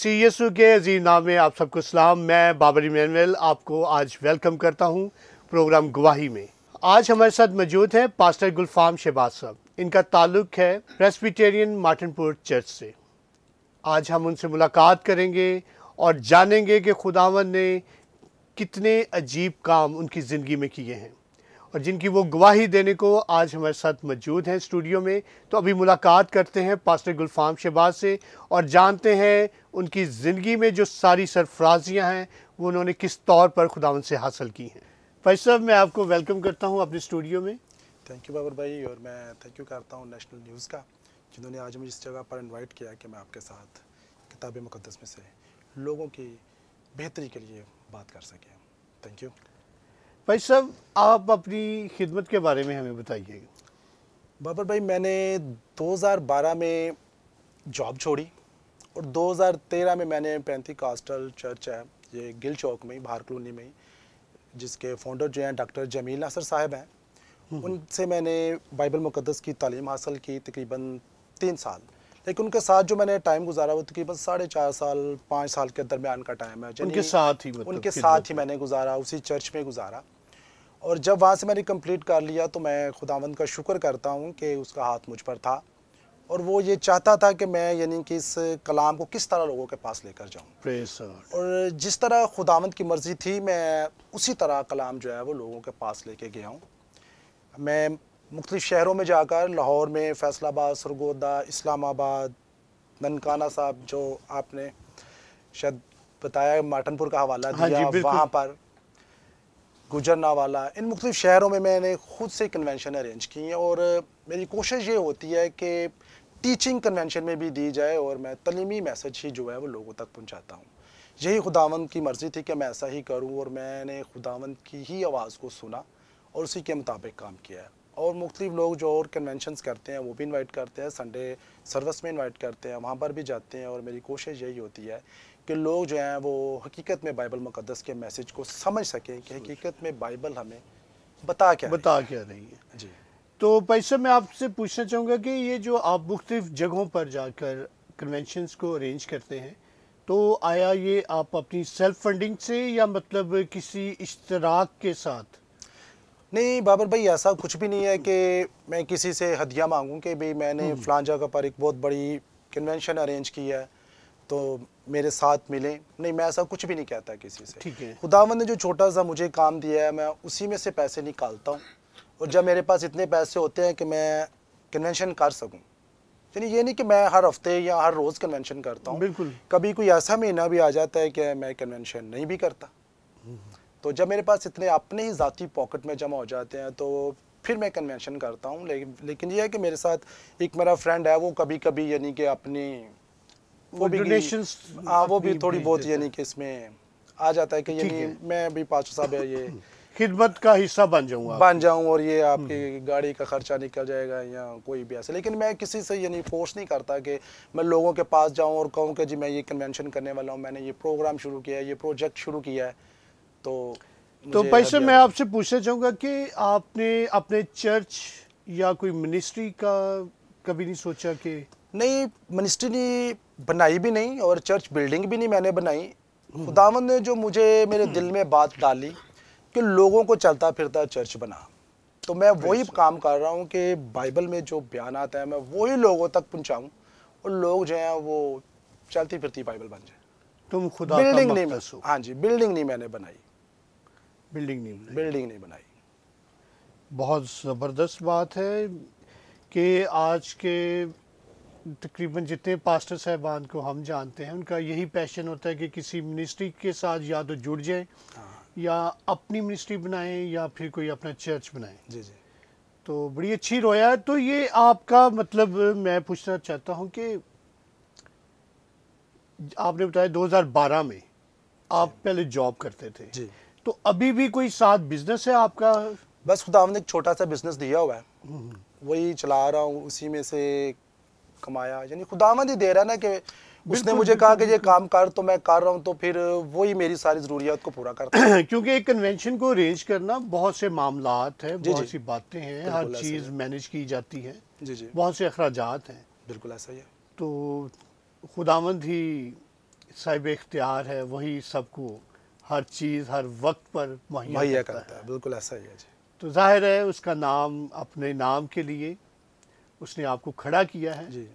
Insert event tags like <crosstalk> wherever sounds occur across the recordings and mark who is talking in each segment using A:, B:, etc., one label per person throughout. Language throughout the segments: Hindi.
A: मसीह यसु के अजीम नाम में आप सबको सलाम मैं बाबरी मैनवेल आपको आज वेलकम करता हूं प्रोग्राम गवाही में आज हमारे साथ मौजूद हैं पास्टर गुलफाम शहबाज साहब इनका ताल्लुक है प्रेस्बिटेरियन मार्टिनपुर चर्च से आज हम उनसे मुलाकात करेंगे और जानेंगे कि खुदावन ने कितने अजीब काम उनकी ज़िंदगी में किए हैं और जिनकी वो गवाही देने को आज हमारे साथ मौजूद हैं स्टूडियो में तो अभी मुलाकात करते हैं पास्टर गुलफाम शहबाज से और जानते हैं उनकी ज़िंदगी में जो सारी सरफराजियाँ हैं वो उन्होंने किस तौर पर खुदावन से हासिल की हैं भाई साहब मैं आपको वेलकम करता हूँ अपने स्टूडियो में
B: थैंक यू बाबर भाई और मैं थैंक यू करता हूँ नेशनल न्यूज़ का जिन्होंने आज मुझे इस जगह पर इनवाइट किया कि मैं आपके साथ किताब मुकदस में से लोगों की बेहतरी के लिए बात कर सकें थैंक यू
A: भाई साहब आप अपनी खिदमत के बारे में हमें बताइए बाबर भाई मैंने 2012 में
B: जॉब छोड़ी और 2013 में मैंने पैंथी कास्टल चर्च है ये गिल चौक में ही बाहर कॉलोनी में जिसके फाउंडर जो हैं डॉक्टर जमील नासर साहब हैं हम्म। उनसे मैंने बाइबल मुकदस की तालीम हासिल की तकरीबन तीन साल लेकिन उनके साथ जो मैंने टाइम गुजारा वो तकरीबन साढ़े चार साल पाँच साल के दरमियान का टाइम है उनके साथ ही मतलब उनके साथ ही मैंने गुजारा उसी चर्च में गुजारा और जब वहाँ से मैंने कंप्लीट कर लिया तो मैं खुदावंद का शुक्र करता हूँ कि उसका हाथ मुझ पर था और वो ये चाहता था कि मैं यानी कि इस कलाम को किस तरह लोगों के पास लेकर
A: जाऊँ
B: और जिस तरह खुदावंत की मर्ज़ी थी मैं उसी तरह कलाम जो है वो लोगों के पास लेके गया हूँ मैं मुख्तलिफ़ शहरों में जाकर लाहौर में फैसलाबाद सरगोदा इस्लामाबाद ननकाना साहब जो आपने शायद बताया माटनपुर का हवाला हाँ दिया वहाँ पर गुजरना वाला इन मुख्तु शहरों में मैंने ख़ुद से कन्वेंशन अरेंज की हैं और मेरी कोशिश ये होती है कि टीचिंग कन्वेंशन में भी दी जाए और मैं तलीमी मैसेज ही जो है वो लोगों तक पहुँचाता हूँ यही खुदावंद की मर्ज़ी थी कि मैं ऐसा ही करूँ और मैंने खुदावंद की ही आवाज़ को सुना और उसी के मुताबिक काम किया और मुख्तलिफ लोग जो और कन्वेंशनस करते हैं वो भी इन्वाइट करते हैं संडे सर्विस में इन्वाइट करते हैं वहाँ पर भी जाते हैं और मेरी कोशिश यही होती है कि लोग जो हैं वो हकीकत में बाइबल मुकदस के मैसेज को समझ सकें कि हकीकत में बाइबल हमें बता क्या बता क्या नहीं है जी
A: तो भाई साहब मैं आपसे पूछना चाहूँगा कि ये जो आप मुख्तफ जगहों पर जाकर कन्वेंशनस को अरेंज करते हैं तो आया ये आप अपनी सेल्फ फंडिंग से या मतलब किसी इश्तराक के साथ नहीं बाबर भाई ऐसा
B: कुछ भी नहीं है कि मैं किसी से हदिया मांगूं कि भाई मैंने हम्म। फलान जगह पर एक बहुत बड़ी कन्वेंशन अरेंज की है तो मेरे साथ मिलें नहीं मैं ऐसा कुछ भी नहीं कहता किसी से ठीक है खुदावन ने जो छोटा सा मुझे काम दिया है मैं उसी में से पैसे निकालता हूँ और जब मेरे पास इतने पैसे होते हैं कि मैं कन्वेंशन कर सकूँ यानी ये नहीं कि मैं हर हफ्ते या हर रोज़ कन्वेंशन करता हूँ बिल्कुल कभी कोई ऐसा महीना भी आ जाता है कि मैं कन्वेंशन नहीं भी करता तो जब मेरे पास इतने अपने ही ज़ाती पॉकेट में जमा हो जाते हैं तो फिर मैं कन्वेंशन करता हूँ लेकिन ये है कि मेरे साथ एक मेरा फ्रेंड है वो कभी कभी यानी कि अपनी वो भी हाँ वो भी थोड़ी बहुत यानी कि इसमें आ जाता है कि यानी मैं भी पाचो साहब है ये <clears throat>
A: खिदमत का हिस्सा बन
B: जाऊँ बन जाऊँ और ये आपकी हम्म। गाड़ी का खर्चा निकल जाएगा या कोई भी ऐसा लेकिन मैं किसी से यानी फोर्स नहीं करता कि मैं लोगों के पास जाऊँ और कहूँ कि जी मैं ये कन्वेंशन करने वाला हूँ मैंने ये प्रोग्राम शुरू किया है ये प्रोजेक्ट शुरू किया है तो तो भाई मैं
A: आपसे पूछना चाहूँगा कि आपने अपने चर्च या कोई मिनिस्ट्री का कभी नहीं सोचा कि नहीं
B: मिनिस्ट्री ने बनाई भी नहीं और चर्च बिल्डिंग भी नहीं मैंने बनाई हम्म। खुदावन ने जो मुझे मेरे हम्म। दिल में बात डाली कि लोगों को चलता फिरता चर्च बना तो मैं वही काम कर रहा हूँ कि बाइबल में जो बयान आता है मैं वही लोगों तक पहुँचाऊँ और लोग जो हैं वो चलती फिरती बाइबल बन जाए
A: तुम खुदा बिल्डिंग नहीं
B: हाँ जी बिल्डिंग नहीं मैंने बनाई
A: बिल्डिंग नहीं
B: बिल्डिंग नहीं बनाई
A: बहुत ज़बरदस्त बात है कि आज के तकरीबन जितने पास्टर साहबान को हम जानते हैं उनका यही पैशन होता है कि किसी मिनिस्ट्री के साथ या तो जुड़ जाए हाँ। या अपनी मिनिस्ट्री बनाए या फिर कोई अपना चर्च बनाए जी जी तो बड़ी अच्छी रोया तो ये आपका मतलब मैं पूछना चाहता हूँ कि आपने बताया 2012 में आप पहले जॉब करते थे जी तो अभी भी कोई साथ बिजनेस है आपका बस खुदा ने एक छोटा सा
B: बिजनेस दिया हुआ है हम्म। वही चला रहा हूँ उसी में से कमाया यानी खुदा ही दे रहा है ना कि उसने मुझे कहा कि ये काम कर तो मैं कर रहा हूँ तो फिर वही मेरी सारी ज़रूरियात को पूरा करता है
A: <clears throat> क्योंकि एक कन्वेंशन को अरेंज करना बहुत से मामला है बहुत सी बातें हैं हर चीज़ मैनेज की जाती है जी जी बहुत से अखराज हैं बिल्कुल ऐसा ही है तो खुदावंद ही साहिब इख्तियार है वही सबको हर चीज़ हर वक्त पर मुहैया
B: करता है बिल्कुल ऐसा ही है जी
A: तो जाहिर है उसका नाम अपने नाम के लिए उसने आपको खड़ा किया है जी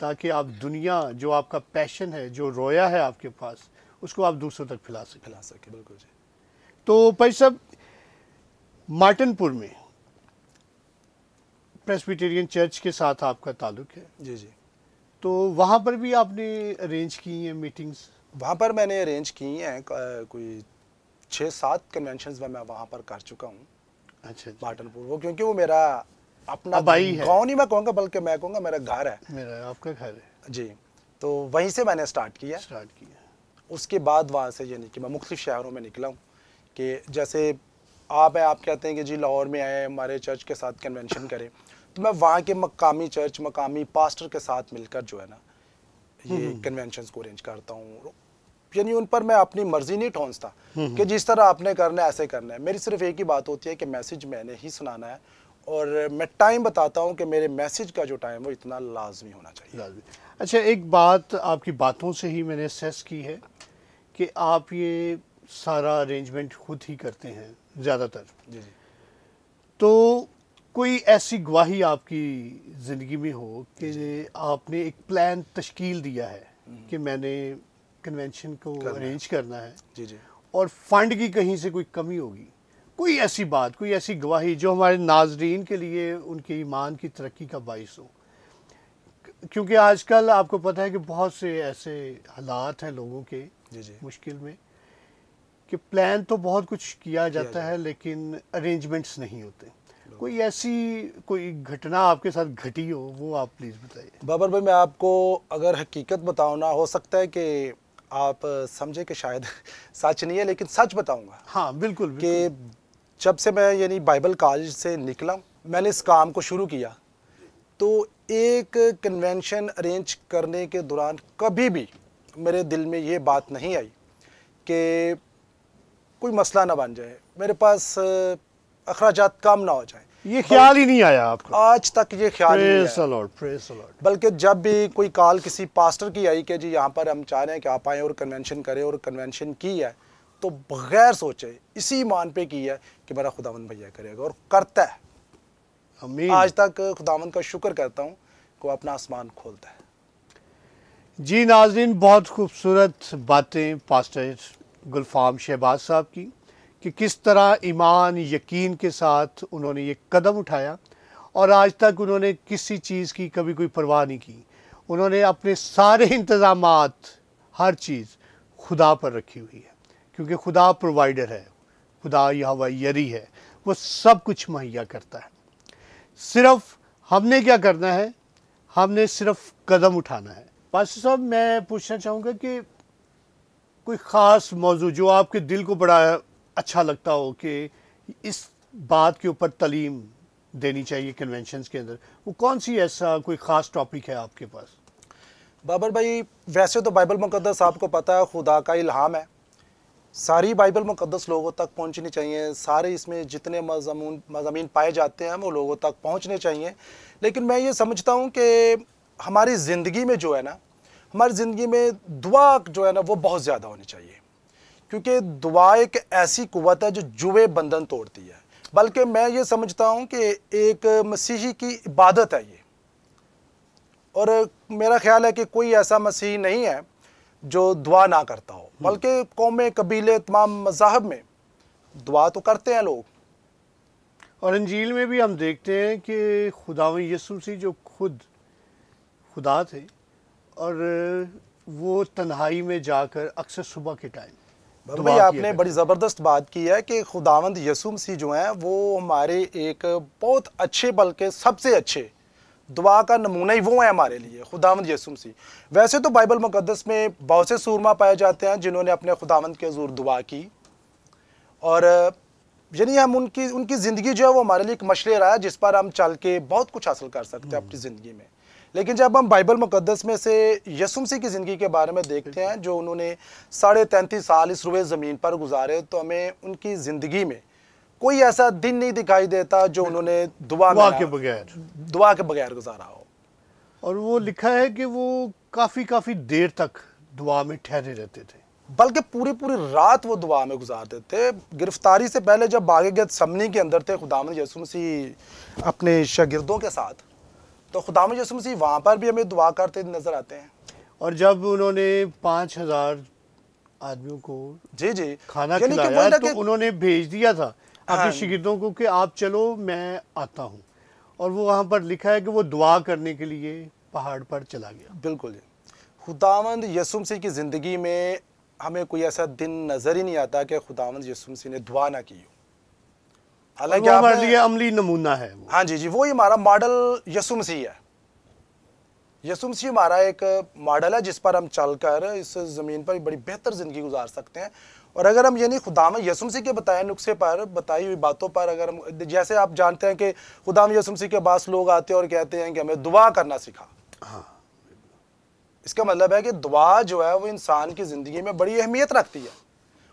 A: ताकि आप दुनिया जो आपका पैशन है जो रोया है आपके पास उसको आप दूसरों तक फैला सके फैला सके बिल्कुल जी तो भाई साहब मार्टनपुर में प्रेस्बिटेरियन चर्च के साथ आपका ताल्लुक है जी जी तो वहाँ पर भी आपने अरेंज की हैं मीटिंग्स वहाँ पर मैंने अरेंज की हैं कोई
B: छः सात कन्वेंशन में मैं वहाँ पर कर चुका हूँ अच्छा, अच्छा। मार्टनपुर वो क्योंकि वो मेरा अपना भाई है गाँव नहीं मैं कहूँगा बल्कि मैं कहूँगा मेरा घर है
A: मेरा आपका घर है
B: जी तो वहीं से मैंने स्टार्ट किया स्टार्ट किया उसके बाद वहाँ से यानी कि मैं मुख्तु शहरों में निकला हूँ कि जैसे आप है आप कहते हैं कि जी लाहौर में आए हमारे चर्च के साथ कन्वेंशन करें तो मैं वहाँ के मकामी चर्च मकामी पास्टर के साथ मिलकर जो है ना ये कन्वेंशन हम्म, हम्म। को अरेंज करता हूँ यानी उन पर मैं अपनी मर्जी नहीं ठोंसता हम्म, कि जिस तरह आपने करना है ऐसे करना है मेरी सिर्फ एक ही बात होती है कि मैसेज मैंने ही सुनाना है और मैं टाइम बताता हूँ कि मेरे मैसेज का जो टाइम वो इतना लाजमी होना
A: चाहिए लाजमी अच्छा एक बात आपकी बातों से ही मैंने सेस की है कि आप ये सारा अरेंजमेंट खुद ही करते हैं ज़्यादातर जी जी तो कोई ऐसी गवाही आपकी ज़िंदगी में हो कि आपने एक प्लान तश्कील दिया है हम्म। कि मैंने कन्वेंशन को अरेंज करना है जी जी और फंड की कहीं से कोई कमी होगी कोई ऐसी बात कोई ऐसी गवाही जो हमारे नाजरीन के लिए उनके ईमान की तरक्की का बायस हो क्योंकि आजकल आपको पता है कि बहुत से ऐसे हालात हैं लोगों के जी जी। मुश्किल में कि प्लान तो बहुत कुछ किया जाता है लेकिन अरेंजमेंट्स नहीं होते कोई ऐसी कोई घटना आपके साथ घटी हो वो आप प्लीज़ बताइए बाबर भाई मैं आपको
B: अगर हकीकत बताऊँ ना हो सकता है कि आप समझे कि शायद <laughs> सच नहीं है लेकिन सच बताऊंगा हाँ बिल्कुल, बिल्कुल। कि जब से मैं यानी बाइबल कॉलेज से निकला मैंने इस काम को शुरू किया तो एक कन्वेंशन अरेंज करने के दौरान कभी भी मेरे दिल में ये बात नहीं आई कि कोई मसला ना बन जाए मेरे पास अखराज कम ना हो जाए ये ख्याल ही नहीं आया आपको आज तक ये ख्याल नहीं
A: आया
B: बल्कि जब भी कोई कॉल किसी पास्टर की आई कि जी यहाँ पर हम चाह रहे हैं कि आप आएँ और कन्वेंशन करें और कन्वेंशन की है तो बग़ैर सोचे इसी मान पे की है कि मेरा खुदावंद भैया करेगा और करता है अमीन आज तक खुदावंद का शुक्र करता हूँ कि वो अपना आसमान खोलता है
A: जी नाजरीन बहुत खूबसूरत बातें पास्टर गुलफाम शहबाज साहब की कि किस तरह ईमान यकीन के साथ उन्होंने ये कदम उठाया और आज तक उन्होंने किसी चीज़ की कभी कोई परवाह नहीं की उन्होंने अपने सारे इंतज़ाम हर चीज़ खुदा पर रखी हुई है क्योंकि खुदा प्रोवाइडर है खुदा यह यरी है वो सब कुछ मुहैया करता है सिर्फ हमने क्या करना है हमने सिर्फ कदम उठाना है पास साहब मैं पूछना चाहूँगा कि कोई ख़ास मौजू जो आपके दिल को बड़ा अच्छा लगता हो कि इस बात के ऊपर तलीम देनी चाहिए कन्वेंशन के अंदर वो कौन सी ऐसा कोई ख़ास टॉपिक है आपके पास बाबर
B: भाई वैसे तो बाइबल मुकदस आपको पता है खुदा का इल्हाम है सारी बाइबल मुकदस लोगों तक पहुंचनी चाहिए सारे इसमें जितने मजमून मज़ामी पाए जाते हैं वो लोगों तक पहुंचने चाहिए लेकिन मैं ये समझता हूँ कि हमारी ज़िंदगी में जो है ना हमारी ज़िंदगी में दुआ जो है ना वो बहुत ज़्यादा होनी चाहिए क्योंकि दुआ एक ऐसी कुत है जो जुए बंधन तोड़ती है बल्कि मैं ये समझता हूँ कि एक मसीही की इबादत है ये और मेरा ख्याल है कि कोई ऐसा मसीह नहीं है जो दुआ ना करता हो हम्म। बल्कि कौम कबीले
A: तमाम मजाहब में दुआ तो करते हैं लोग और अंजील में भी हम देखते हैं कि खुदा यसुमसी जो खुद खुदा थे और वो तन्हाई में जाकर अक्सर सुबह के टाइम भाई आपने
B: बड़ी ज़बरदस्त बात की है कि खुदावंद यसुम सी जो हैं वो हमारे एक बहुत अच्छे बल्कि सबसे अच्छे दुआ का नमूना ही वो है हमारे लिए खुदावंद यसुम सी वैसे तो बाइबल मुकदस में बहुत से सूरमा पाए जाते हैं जिन्होंने अपने खुदावंद के जोर दुआ की और यानी हम उनकी उनकी ज़िंदगी जो है वो हमारे लिए एक मशले रहा है जिस पर हम चल के बहुत कुछ हासिल कर सकते हैं अपनी हम्म। ज़िंदगी में लेकिन जब हम बाइबल मुकदस में से यसुमसी की ज़िंदगी के बारे में देखते हैं जो उन्होंने साढ़े तैंतीस साल इस रुए ज़मीन पर गुजारे तो हमें उनकी ज़िंदगी में कोई ऐसा दिन नहीं दिखाई देता जो उन्होंने दुआ दुआ के बगैर दुआ के बगैर गुजारा हो
A: और वो लिखा है कि वो काफ़ी काफ़ी देर तक दुआ में ठहरे रहते थे बल्कि पूरी पूरी रात वो दुआ
B: में गुजारते थे गिरफ्तारी से पहले जब बागे गए समनी के अंदर थे खुदाम यसु अपने शागिर्दों के साथ तो खुदाम यसु वहाँ पर भी हमें दुआ करते नज़र आते हैं
A: और जब उन्होंने पाँच हज़ार आदमियों को जी जी खाना खिलाया तो उन्होंने भेज दिया था अपने हाँ। शिगिर्दों को कि आप चलो मैं आता हूँ और वो वहाँ पर लिखा है कि वो दुआ करने के लिए पहाड़ पर चला गया बिल्कुल जी
B: खुदावंद यसुम सिंह की ज़िंदगी में हमें कोई ऐसा दिन नज़र ही नहीं आता कि खुदावंद यसुम सिंह ने दुआ ना की हो हालांकि हमारे लिए अमली
A: नमूना है
B: हाँ जी जी वो ही हमारा मॉडल यसुम सिंह है यसुम सिंह हमारा एक मॉडल है जिस पर हम चलकर इस ज़मीन पर बड़ी बेहतर ज़िंदगी गुजार सकते हैं और अगर हम यानी खुदाम यसुम मसीह के बताए नुस्खे पर बताई हुई बातों पर अगर हम जैसे आप जानते हैं कि खुदाम यसुम मसीह के पास लोग आते हैं और कहते हैं कि हमें दुआ करना सिखा हाँ इसका मतलब है कि दुआ जो है वो इंसान की ज़िंदगी में बड़ी अहमियत रखती है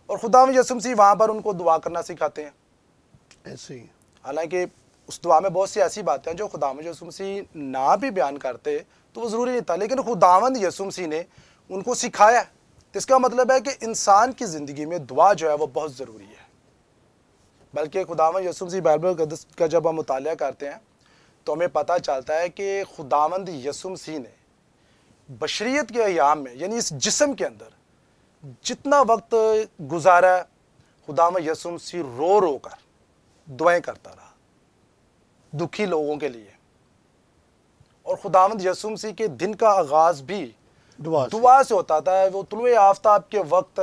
B: और खुदाम यसुम मसीह वहाँ पर उनको दुआ करना सिखाते हैं ऐसे ही हालांकि उस दुआ में बहुत सी ऐसी बातें हैं जो खुदाम यसुम मसीह ना भी बयान करते तो वो ज़रूरी नहीं था लेकिन खुदावंद यसुम ने उनको सिखाया इसका मतलब है कि इंसान की ज़िंदगी में दुआ जो है वो बहुत ज़रूरी है बल्कि खुदावन सी बैबल का जब हम मुताल करते हैं तो हमें पता चलता है कि खुदावंद सी ने बशरीत के अयाम में यानी इस जिसम के अंदर जितना वक्त गुजारा खुदाम सी रो रो कर दुआएं करता रहा दुखी लोगों के लिए और खुदामद सी के दिन का आगाज़ भी दुआ से, दुआ से होता था वो तुलवे आफ्ताब के वक्त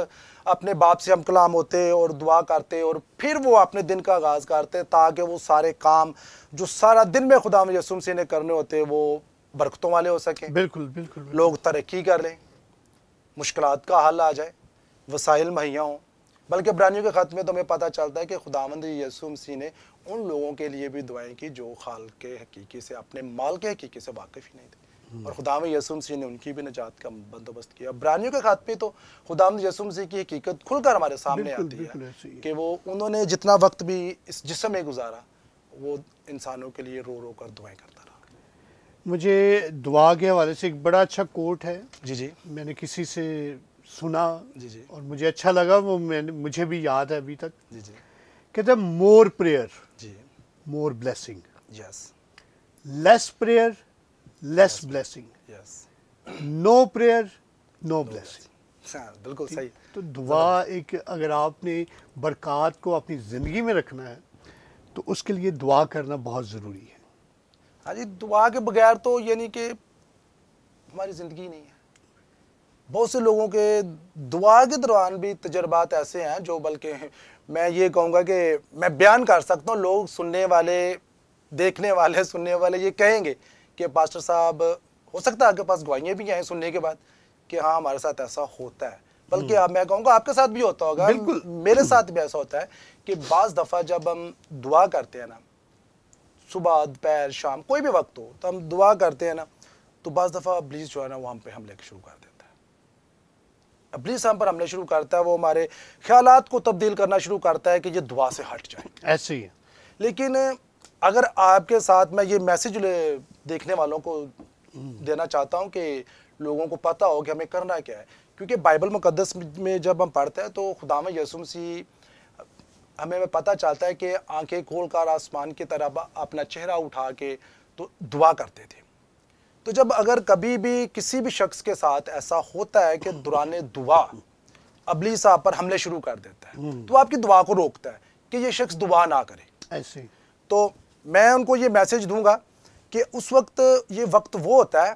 B: अपने बाप से हम कलाम होते और दुआ करते और फिर वो अपने दिन का आगाज़ करते ताकि वो सारे काम जो सारा दिन में खुदा यसुम से ने करने होते वो बरकतों वाले हो सकें बिल्कुल बिल्कुल, बिल्कुल। लोग तरक्की कर लें मुश्किल का हल आ जाए वसाइल मुहैया हों बल्कि ब्रानियों के ख़त में तो हमें पता चलता है कि खुदामंद यसुम सी ने उन लोगों के लिए भी दुआएं की जो खाल के हकीकी से अपने माल के हकीकी से वाकिफ़ ही नहीं थे और खुदाम यसुम सिंह ने उनकी भी निजात का बंदोबस्त किया ब्रानियों के खात खात्मे तो खुदाम यसुम सिंह की हकीकत खुलकर हमारे सामने आती है कि वो उन्होंने जितना वक्त भी इस जिसम में गुजारा वो इंसानों के लिए रो रो कर दुआएं करता रहा
A: मुझे दुआ के हवाले से एक बड़ा अच्छा कोट है जी जी मैंने किसी से सुना जी जी और मुझे अच्छा लगा वो मैंने मुझे भी याद है अभी तक जी जी कहते मोर प्रेयर जी more blessing yes less prayer less blessing yes no prayer no blessing हाँ, बिल्कुल सही तो दुआ एक अगर आपने बरकत को अपनी ज़िंदगी में रखना है तो उसके लिए दुआ करना बहुत ज़रूरी है हाँ जी दुआ के बगैर तो यानी कि हमारी ज़िंदगी नहीं
B: है बहुत से लोगों के दुआ के दौरान भी तजर्बात ऐसे हैं जो बल्कि मैं ये कहूँगा कि मैं बयान कर सकता हूँ लोग सुनने वाले देखने वाले सुनने वाले ये कहेंगे कि पास्टर साहब हो सकता है आपके पास गवाइयाँ भी आएँ सुनने के बाद कि हाँ हमारे साथ ऐसा होता है बल्कि हम्म। आप मैं कहूँगा आपके साथ भी होता होगा बिल्कुल मेरे साथ भी ऐसा होता है कि बज़ दफ़ा जब हम दुआ करते हैं ना सुबह दोपहर शाम कोई भी वक्त हो तो हम दुआ करते हैं ना तो बज़ दफ़ा अब्लीस जो है ना वो हम पे हमले शुरू कर देता है अब्लीस हम पर हमले शुरू करता है वो हमारे ख्याल को तब्दील करना शुरू करता है कि ये दुआ से हट जाए ऐसे ही लेकिन अगर आपके साथ मैं ये मैसेज देखने वालों को देना चाहता हूँ कि लोगों को पता हो कि हमें करना क्या है क्योंकि बाइबल मुकदस में जब हम पढ़ते हैं तो खुदा में यसुम सी हमें पता चलता है कि आंखें खोल कर आसमान की तरफ अपना चेहरा उठा के तो दुआ करते थे तो जब अगर कभी भी किसी भी शख्स के साथ ऐसा होता है कि दुराने दुआ अबली साहब पर हमले शुरू कर देता है हम्म। तो आपकी दुआ को रोकता है कि ये शख्स दुआ ना करे ऐसे तो मैं उनको ये मैसेज दूंगा कि उस वक्त ये वक्त वो होता है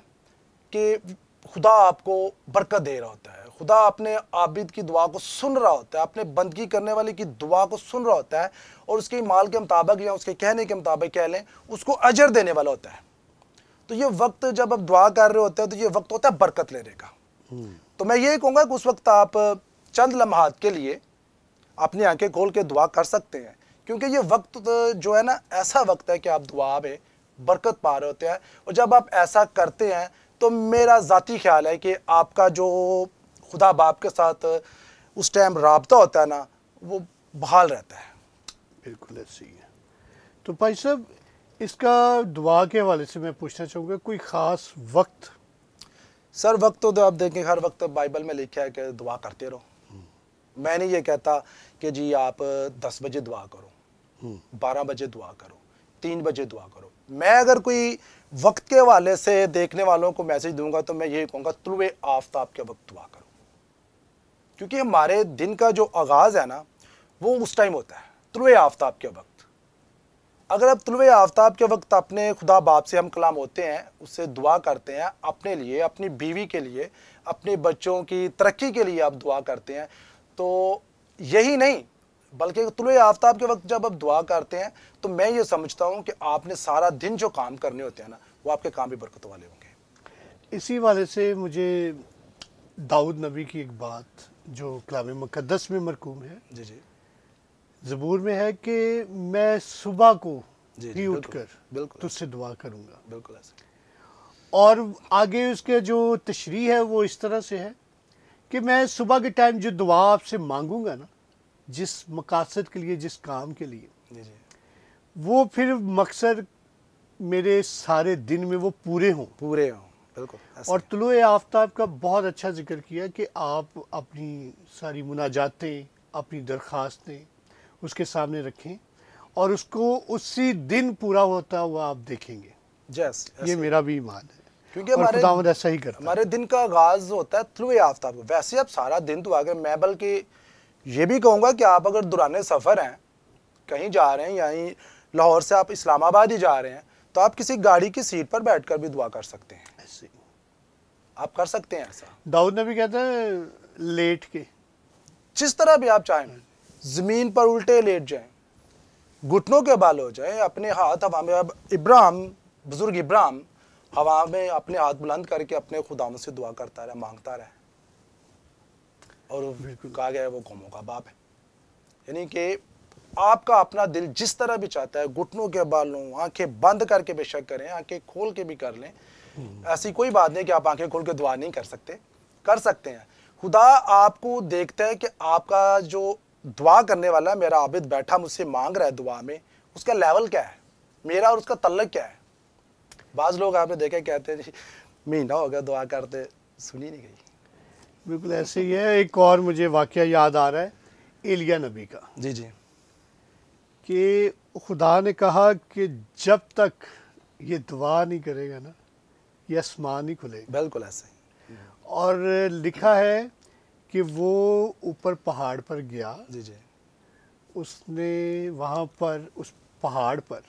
B: कि खुदा आपको बरकत दे रहा होता है खुदा अपने आबिद की दुआ को सुन रहा होता है अपने बंदगी करने वाले की दुआ को सुन रहा होता है और उसके माल के मुताबिक या उसके कहने के मुताबिक कह लें उसको अजर देने वाला होता है तो ये वक्त जब आप दुआ कर रहे होते हैं तो ये वक्त होता है बरकत लेने का हम्म। तो मैं यही कहूँगा कि उस वक्त आप चंद लम्हात के लिए अपनी आंखें खोल के दुआ कर सकते हैं क्योंकि ये वक्त जो है ना ऐसा वक्त है कि आप दुआ में बरकत पा रहे होते हैं और जब आप ऐसा करते हैं तो मेरा ज़ाती ख्याल है कि आपका जो खुदा बाप के साथ उस टाइम रबता होता है ना
A: वो बहाल रहता है बिल्कुल ऐसी है तो भाई साहब इसका दुआ के हवाले से मैं पूछना चाहूँगा कोई ख़ास वक्त सर वक्त तो आप देखें हर वक्त बाइबल में
B: लिखा है कि दुआ करते रहो हम्म। मैं नहीं ये कहता कि जी आप दस बजे दुआ करो बारह बजे दुआ करो तीन बजे दुआ करो मैं अगर कोई वक्त के हवाले से देखने वालों को मैसेज दूंगा तो मैं यही कहूँगा तुलवे आफ्ताब के वक्त दुआ करो क्योंकि हमारे दिन का जो आगाज़ है ना वो उस टाइम होता है तुलवे आफ्ताब के वक्त अगर आप तुलवे आफ्ताब के वक्त अपने खुदा बाप से हम कलाम होते हैं उससे दुआ करते हैं अपने लिए अपनी बीवी के लिए अपने बच्चों की तरक्की के लिए आप दुआ करते हैं तो यही नहीं बल्कि तुल आफ्ताब के वक्त जब आप दुआ करते हैं तो मैं ये समझता हूँ कि आपने सारा दिन जो काम करने होते हैं ना वो आपके काम भी बरकत वाले
A: होंगे इसी वाले से मुझे दाऊद नबी की एक बात जो कलाम मुकदस में मरकूम है जी जी जबूर में है कि मैं सुबह को उठ कर बिल्कुल तुझसे दुआ करूँगा बिल्कुल ऐसे और आगे उसके जो तशरी है वो इस तरह से है कि मैं सुबह के टाइम जो दुआ आपसे मांगूंगा ना जिस मकासद के लिए जिस काम के लिए वो फिर मकसद मेरे सारे दिन में वो पूरे हों पूरे हों बिल्कुल और तुलो आफ्ताब का बहुत अच्छा जिक्र किया कि आप अपनी सारी मुनाजातें अपनी दरख्वास्तें उसके सामने रखें और उसको उसी दिन पूरा होता हुआ आप देखेंगे जस ये मेरा भी ईमान है
B: क्योंकि हमारे
A: ऐसा ही करता हमारे दिन का
B: आगाज होता है तुलो आफ्ताब वैसे आप सारा दिन तो अगर मैं बल्कि ये भी कहूँगा कि आप अगर दुरान सफ़र हैं कहीं जा रहे हैं यहीं लाहौर से आप इस्लामाबाद ही जा रहे हैं तो आप किसी गाड़ी की सीट पर बैठ कर भी दुआ कर सकते हैं ऐसे आप कर सकते हैं ऐसा
A: दाऊद ने भी कहते हैं लेट के जिस तरह भी आप चाहें
B: ज़मीन पर उल्टे लेट जाएं घुटनों के बाल हो जाए अपने हाथ हवा में अब इब्राहम बुज़ुर्ग इब्राहम हवा में अपने हाथ बुलंद करके अपने खुदाओं से दुआ करता रहे मांगता रहे और कहा गया है वो कौमों का बाप है यानी कि आपका अपना दिल जिस तरह भी चाहता है घुटनों के बाल लो आंखें बंद करके बेशक करें आंखें खोल के भी कर लें हम्म। ऐसी कोई बात नहीं कि आप आंखें खोल के दुआ नहीं कर सकते कर सकते हैं खुदा आपको देखता है कि आपका जो दुआ करने वाला है मेरा आबिद बैठा मुझसे मांग रहा है दुआ में उसका लेवल क्या है मेरा और उसका तल्लक क्या है बाज़ लोग आपने देखा कहते हैं महीना हो गया दुआ करते सुनी नहीं गई
A: बिल्कुल ऐसे ही है एक और मुझे वाक़ याद आ रहा है एलिया नबी का जी जी कि खुदा ने कहा कि जब तक ये दुआ नहीं करेगा ना ये आसमान नहीं खुलेगा बिल्कुल ऐसे और लिखा है कि वो ऊपर पहाड़ पर गया जी जी उसने वहाँ पर उस पहाड़ पर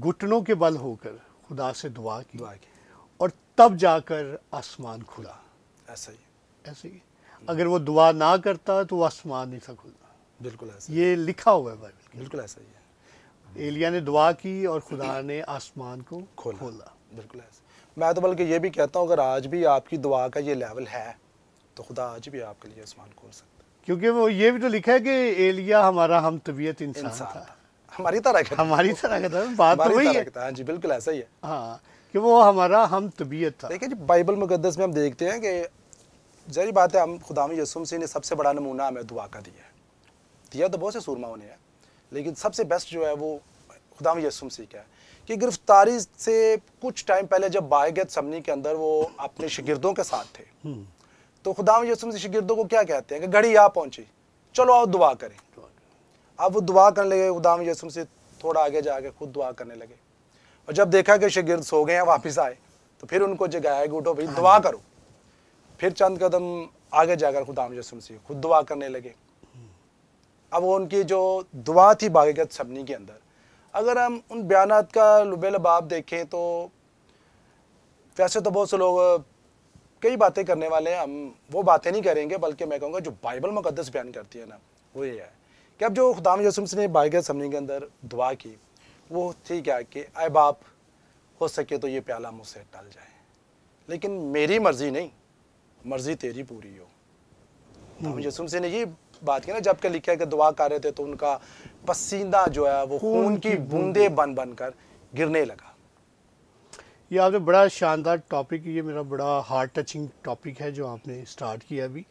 A: घुटनों के बल होकर खुदा से दुआ की, दुआ की। और तब जाकर आसमान खुला
B: ऐसा ही
A: ऐसे ही अगर वो दुआ ना करता तो आसमान नहीं था खुलना बिल्कुल ऐसा ये लिखा हुआ है भाई बिल्कुल ऐसा ही है एलिया ने दुआ की
B: और खुदा ने आसमान को खोला, खोला। बिल्कुल ऐसा मैं तो बल्कि ये भी कहता हूँ अगर आज भी आपकी दुआ का ये लेवल है तो खुदा आज भी आपके लिए आसमान खोल सकता
A: है क्योंकि वो ये भी तो लिखा है कि एलिया हमारा हम तबीयत इंसान था हमारी तरह का हमारी तरह का था बात तो वही है
B: हाँ जी बिल्कुल ऐसा ही है
A: हाँ कि वो हमारा हम तबीयत था देखिए जी बाइबल
B: मुकदस में हम देखते हैं कि जहरी बात है हम खुदामी यसुम से ने सबसे बड़ा नमूना हमें दुआ का दिया है दिया तो बहुत से सुरमा ने है लेकिन सबसे बेस्ट जो है वो खुदामी यसुम सिंह का है कि गिरफ्तारी से कुछ टाइम पहले जब बायगत सबनी के अंदर वो अपने शगिर्दों के साथ थे हम्म। तो खुदाम यसुम से शगिर्दों को क्या कहते हैं कि घड़ी यहाँ पहुँची चलो आओ दुआ करें अब वो दुआ करने लगे खुदाम यसुम से थोड़ा आगे जाके खुद दुआ करने लगे और जब देखा कि शगिर्द सो गए हैं वापस आए तो फिर उनको जगाया कि उठो भाई हाँ दुआ करो फिर चंद कदम आगे जाकर खुदाम आम मसीह खुद दुआ करने लगे अब वो उनकी जो दुआ थी बागत सबनी के अंदर अगर हम उन बयान का लुबे लबाब देखें तो वैसे तो बहुत से लोग कई बातें करने वाले हैं हम वो बातें नहीं करेंगे बल्कि मैं कहूँगा जो बाइबल मुकदस बयान करती है ना वो ये है कि अब जो खुदाम यसुम ने बागत सबनी के अंदर दुआ की वो थी क्या कि अय बाप हो सके तो ये प्याला मुझसे टल जाए लेकिन मेरी मर्ज़ी नहीं मर्जी तेरी पूरी हो हम्म। यसुम से ने ये बात की ना जब के लिखा है कि दुआ कर रहे थे तो उनका पसीना जो है वो खून की बूंदे बन बन कर गिरने लगा
A: ये आपने बड़ा शानदार टॉपिक ये मेरा बड़ा हार्ट टचिंग टॉपिक है जो आपने स्टार्ट किया अभी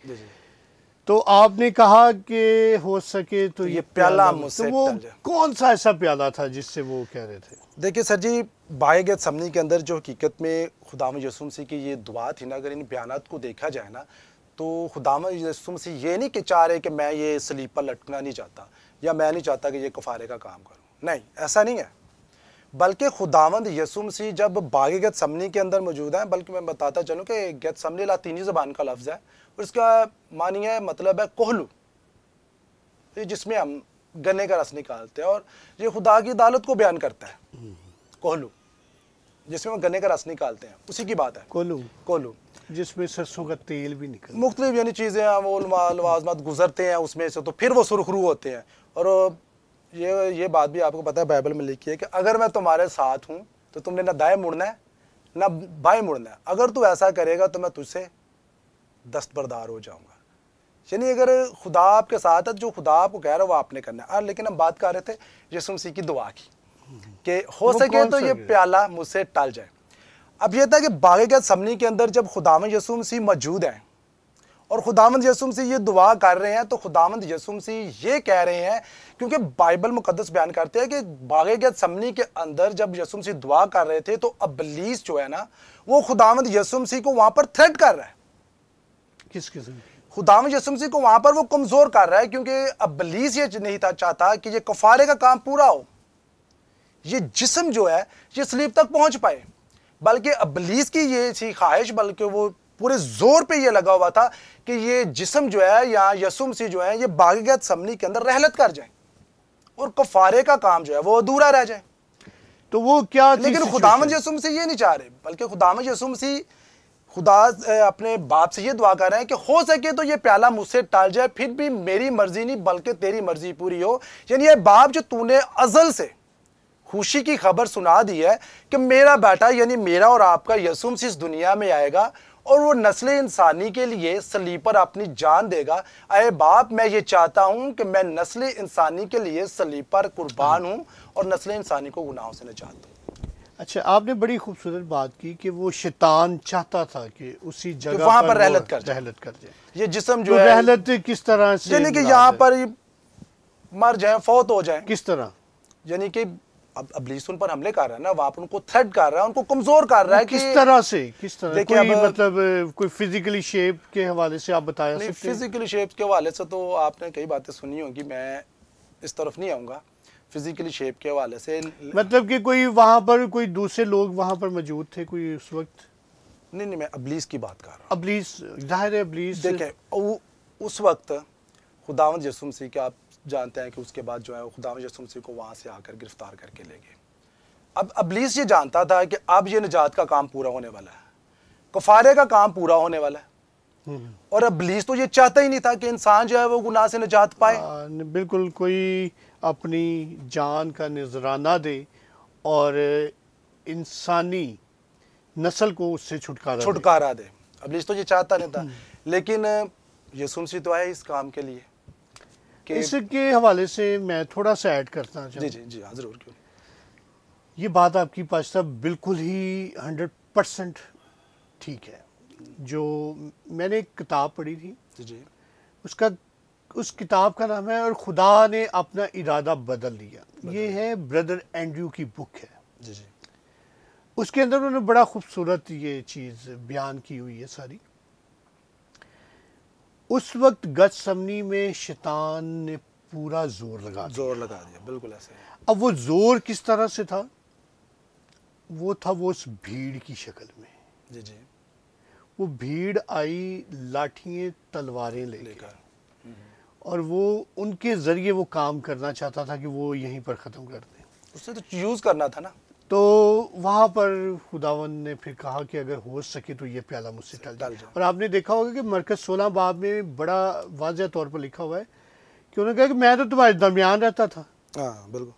A: तो आपने कहा कि हो सके तो, तो ये प्याला, प्याला मुझसे तो वो कौन सा ऐसा प्याला था जिससे वो कह रहे थे
B: देखिए सर जी बाएगत समनी के अंदर जो हकीकत में खुदाम यसुम सी की ये दुआ थी ना अगर इन बयान को देखा जाए ना तो खुदाम यसुम सी ये नहीं कि चाह रहे कि मैं ये स्लीपर लटकना नहीं चाहता या मैं नहीं चाहता कि ये कुफारे का काम करूँ नहीं ऐसा नहीं है बल्कि खुदावंद यसुम सी जब बाग गत समनी के अंदर मौजूद हैं बल्कि मैं बताता चलूँ कि गत समनी लातीनी ज़बान का लफ्ज़ है उसका इसका मतलब है कोहलू जिसमें हम गन्ने का रस निकालते हैं और ये खुदा की अदालत को बयान करता है कोहलू जिसमें हम गन्ने का रस निकालते हैं उसी की बात है कोहलू कोहलू
A: जिसमें सरसों का तेल भी निकल
B: मुख्तलिफ यानी चीज़ें हैं वो लवाजमत गुजरते हैं उसमें से तो फिर वो सुरखरू होते हैं और ये ये बात भी आपको पता है बाइबल में लिखी है कि अगर मैं तुम्हारे साथ हूँ तो तुमने ना दाएं मुड़ना है ना बाएं मुड़ना है अगर तू ऐसा करेगा तो मैं तुझसे दस्तबरदार हो जाऊँगा यानी अगर खुदा आपके साथ है जो खुदा आपको कह रहा है वो आपने करना है लेकिन हम बात कर रहे थे यसुम मसीह की दुआ की कि हो सके तो ये प्याला मुझसे टल जाए अब यह था कि बागे के सबनी के अंदर जब में यसुम मसीह मौजूद हैं और खुदामंद यसुम से ये दुआ कर रहे हैं तो खुदामंद यसुम से ये कह रहे हैं क्योंकि बाइबल मुकदस बयान करते हैं कि बागे के समनी के अंदर जब यसुम से दुआ कर रहे थे तो अबलीस जो है ना वो खुदामंद यसुम सी को वहाँ पर थ्रेट कर रहा है किस किस्म खुदाम यसुम सी को वहाँ पर वो कमज़ोर कर रहा है क्योंकि अबलीस ये नहीं था चाहता कि ये कफारे का काम पूरा हो ये जिसम जो है ये स्लीप तक पहुँच पाए बल्कि अबलीस की ये थी ख्वाहिश बल्कि वो पूरे जोर पे ये लगा हुआ था कि ये जिसम जो है या यसुम सी जो है ये बागत समनी के अंदर रहलत कर जाए और कफारे का काम जो है वो अधूरा रह जाए तो वो क्या लेकिन खुदाम यसुम से ये नहीं चाह रहे बल्कि खुदाम यसुम सी खुदा अपने बाप से ये दुआ कर रहे हैं कि हो सके तो ये प्याला मुझसे टाल जाए फिर भी मेरी मर्जी नहीं बल्कि तेरी मर्जी पूरी हो यानी ये बाप जो तूने अजल से खुशी की खबर सुना दी है कि मेरा बेटा यानी मेरा और आपका यसुम सी इस दुनिया में आएगा और वो नस्ल इंसानी के लिए स्लीपर अपनी जान देगा अरे बाप मैं ये चाहता हूँ कि मैं नस्ल इंसानी के लिए स्लीपर कुर्बान हाँ। हूँ और नस्ल इंसानी को गुनाहों से
A: निजात दूँ अच्छा आपने बड़ी खूबसूरत बात की कि वो शैतान चाहता था कि उसी जगह वहाँ पर पर रहलत कर रहलत कर जाए ये जिसम जो तो है रहलत किस तरह से यानी कि यहाँ पर
B: मर जाए फौत हो जाए किस तरह यानी कि अब उन पर हमले कर रहा है ना वहां उनको थ्रेड कर रहा है उनको कमजोर कर रहा है किस तरह से
A: किस तरह कोई अब, मतलब कोई फिजिकली शेप के हवाले से आप बताया नहीं फिजिकली
B: शेप के हवाले से तो आपने कई बातें सुनी होंगी मैं इस तरफ नहीं आऊंगा फिजिकली शेप के हवाले से मतलब
A: कि कोई वहां पर कोई दूसरे लोग वहां पर मौजूद थे कोई उस वक्त
B: नहीं नहीं मैं अबलीस की बात कर रहा हूँ अबलीस जाहिर है अबलीस देखे उस वक्त खुदावंद यसुम सी के आप जानते हैं कि उसके बाद जो है खुदाम यसुमसी को वहाँ से आकर गिरफ्तार करके ले गए अब अबलीस ये जानता था कि अब ये निजात का काम पूरा होने वाला है कफारे का काम पूरा होने वाला है हम्म। और अबलीस तो ये चाहता ही नहीं था कि इंसान जो है वो गुनाह से निजात पाए
A: बिल्कुल कोई अपनी जान का नजराना दे और इंसानी नस्ल को उससे छुटकारा छुटकारा दे,
B: दे। अबलीस तो ये चाहता नहीं था हम्म। लेकिन यसुमसी तो आए इस काम के लिए
A: इसके हवाले से मैं थोड़ा सा ऐड करता जी जी
B: जी हाँ ज़रूर क्यों
A: ये बात आपकी पाशता बिल्कुल ही हंड्रेड परसेंट ठीक है जो मैंने एक किताब पढ़ी थी जी जी उसका उस किताब का नाम है और खुदा ने अपना इरादा बदल लिया बदल ये है ब्रदर एंड्रयू की बुक है जी जी उसके अंदर उन्होंने बड़ा खूबसूरत ये चीज़ बयान की हुई है सारी उस वक्त गज समनी में शैतान ने पूरा जोर लगा जोर लगा दिया बिल्कुल ऐसे अब वो जोर किस तरह से था वो था वो उस भीड़ की शक्ल में जी जी वो भीड़ आई लाठियाँ तलवारें लेकर हम्म। और वो उनके ज़रिए वो काम करना चाहता था कि वो यहीं पर ख़त्म कर दे उसने तो यूज़ करना था ना तो वहाँ पर खुदावन ने फिर कहा कि अगर हो सके तो ये प्याला मुझसे टल डाल और आपने देखा होगा कि मरकज सोलह बाब में बड़ा वाज तौर पर लिखा हुआ है कि उन्होंने कहा कि मैं तो तुम्हारे दरमियान रहता था हाँ, बिल्कुल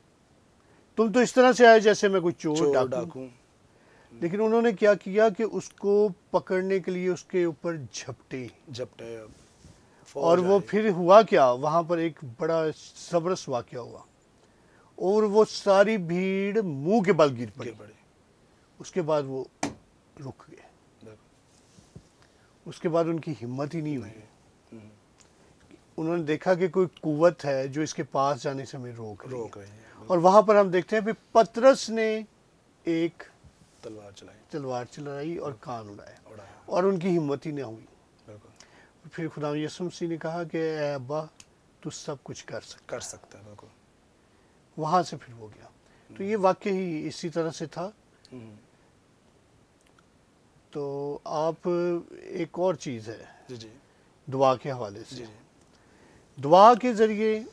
A: तुम तो इस तरह से आए जैसे मैं कोई चोर डाकू लेकिन उन्होंने क्या किया कि उसको पकड़ने के लिए उसके ऊपर झपटे झपटे और वो फिर हुआ क्या वहां पर एक बड़ा जबरदस्त वाक्य हुआ और वो सारी भीड़ मुंह के बल गिर पड़ी पड़े उसके बाद वो रुक गए उसके बाद उनकी हिम्मत ही नहीं हुई हम्म। उन्होंने देखा कि कोई कुवत है जो इसके पास जाने से हमें रोक रोक है और वहां पर हम देखते हैं पतरस ने एक तलवार चलाई तलवार चलाई और हाँ। कान उड़ाया उड़ाया और उनकी हिम्मत ही ना हुई फिर खुदा यसुम सिंह ने कहा कि अब्बा तू सब कुछ कर सकता कर सकता है बिल्कुल वहां से फिर वो गया तो ये वाक्य ही इसी तरह से था तो आप एक और चीज़ है जी जी दुआ के हवाले से जी जी। दुआ के ज़रिए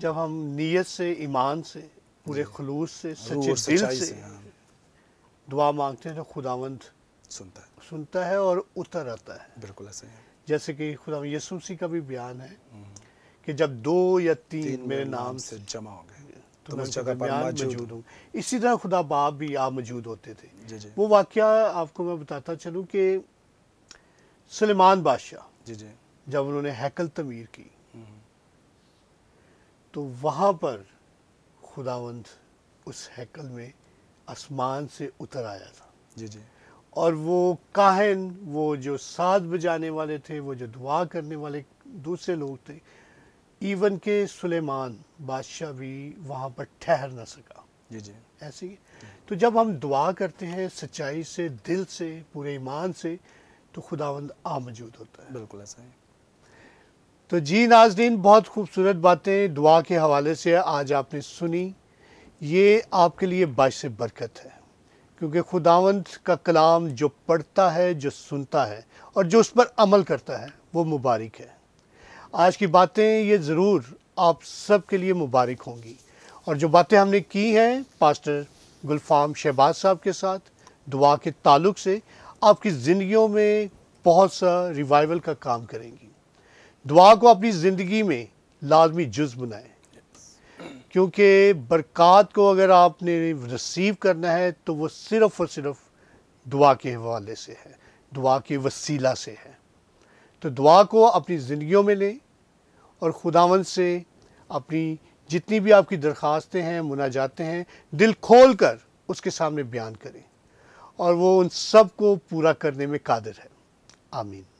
A: जब हम नीयत से ईमान से पूरे खलूस से सच्चे दिल से, से हाँ। दुआ मांगते हैं तो खुदावंद सुनता है सुनता है और उतर आता है बिल्कुल ऐसे जैसे कि खुदा यसूसी का भी बयान है हम्म। कि जब दो या तीन, तीन मेरे नाम से जमा हो गए तो मैं जगह पर मौजूद हूँ इसी तरह खुदा बाप भी आप मौजूद होते थे जी जी। वो वाक्य आपको मैं बताता चलूँ कि सलेमान बादशाह जी जी जब उन्होंने हैकल तमीर की हम्म, हम्म। तो वहाँ पर खुदावंद उस हैकल में आसमान से उतर आया था जी जी और वो काहन वो जो साथ बजाने वाले थे वो जो दुआ करने वाले दूसरे लोग थे इवन के सुलेमान बादशाह भी वहाँ पर ठहर ना सका जी जी ऐसी तो जब हम दुआ करते हैं सच्चाई से दिल से पूरे ईमान से तो खुदावंद आ मौजूद होता है बिल्कुल ऐसा है तो जी नाजरीन बहुत खूबसूरत बातें दुआ के हवाले से आज आपने सुनी ये आपके लिए बाश बरकत है क्योंकि खुदावंत का कलाम जो पढ़ता है जो सुनता है और जो उस पर अमल करता है वो मुबारक है आज की बातें ये ज़रूर आप सब के लिए मुबारक होंगी और जो बातें हमने की हैं पास्टर गुलफाम शहबाज साहब के साथ दुआ के ताल्लुक से आपकी ज़िंदगियों में बहुत सा रिवाइवल का काम करेंगी दुआ को अपनी ज़िंदगी में लाजमी जुज़ बनाएं क्योंकि बरक़ात को अगर आपने रसीव करना है तो वो सिर्फ़ और सिर्फ दुआ के हवाले से है दुआ के वसीला से है तो दुआ को अपनी ज़िंदगियों में लें और खुदावन से अपनी जितनी भी आपकी दरख्वास्तें हैं मुनाजातें हैं दिल खोल कर उसके सामने बयान करें और वो उन सब को पूरा करने में कादिर है आमीन